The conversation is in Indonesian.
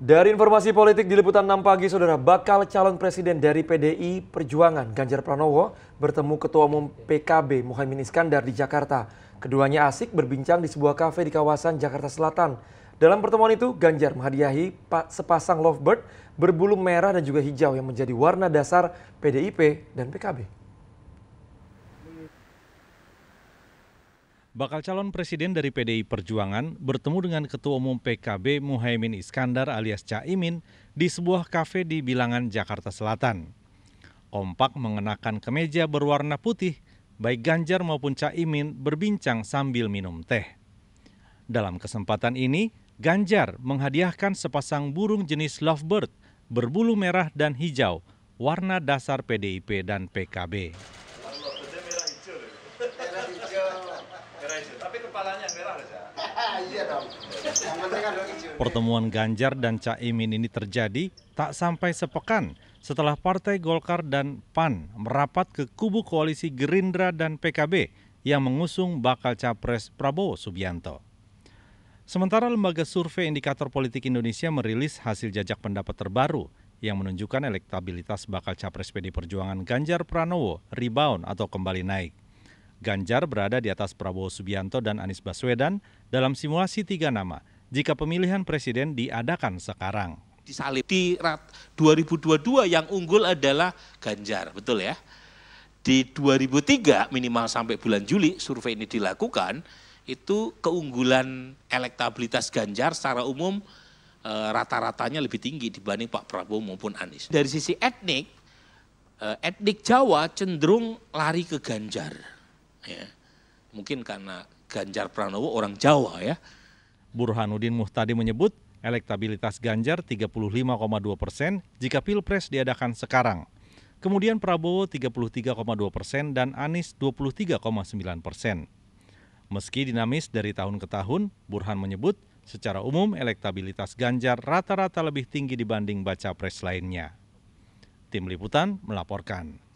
Dari informasi politik di Liputan 6 pagi, Saudara, bakal calon presiden dari PDI Perjuangan Ganjar Pranowo bertemu Ketua Umum PKB Muhammad Iskandar di Jakarta. Keduanya asik berbincang di sebuah kafe di kawasan Jakarta Selatan. Dalam pertemuan itu, Ganjar menghadiahi sepasang lovebird berbulu merah dan juga hijau yang menjadi warna dasar PDIP dan PKB. Bakal calon presiden dari PDI Perjuangan bertemu dengan Ketua Umum PKB Muhaimin Iskandar alias Caimin di sebuah kafe di Bilangan, Jakarta Selatan. Kompak mengenakan kemeja berwarna putih, baik Ganjar maupun Caimin berbincang sambil minum teh. Dalam kesempatan ini, Ganjar menghadiahkan sepasang burung jenis lovebird berbulu merah dan hijau, warna dasar PDIP dan PKB. Iya kan Pertemuan Ganjar dan Caimin ini terjadi tak sampai sepekan setelah Partai Golkar dan PAN merapat ke kubu koalisi Gerindra dan PKB yang mengusung bakal capres Prabowo Subianto. Sementara Lembaga Survei Indikator Politik Indonesia merilis hasil jajak pendapat terbaru yang menunjukkan elektabilitas bakal capres PD Perjuangan Ganjar Pranowo rebound atau kembali naik. Ganjar berada di atas Prabowo Subianto dan Anies Baswedan dalam simulasi tiga nama jika pemilihan presiden diadakan sekarang. di salib di 2022 yang unggul adalah Ganjar, betul ya? Di 2003 minimal sampai bulan Juli survei ini dilakukan, itu keunggulan elektabilitas Ganjar secara umum eh, rata-ratanya lebih tinggi dibanding Pak Prabowo maupun Anies. Dari sisi etnik, eh, etnik Jawa cenderung lari ke Ganjar ya. Mungkin karena Ganjar Pranowo orang Jawa ya. Burhanuddin Muhtadi menyebut elektabilitas Ganjar 35,2 persen jika Pilpres diadakan sekarang. Kemudian Prabowo 33,2 persen dan Anies 23,9 persen. Meski dinamis dari tahun ke tahun, Burhan menyebut secara umum elektabilitas Ganjar rata-rata lebih tinggi dibanding baca pres lainnya. Tim Liputan melaporkan.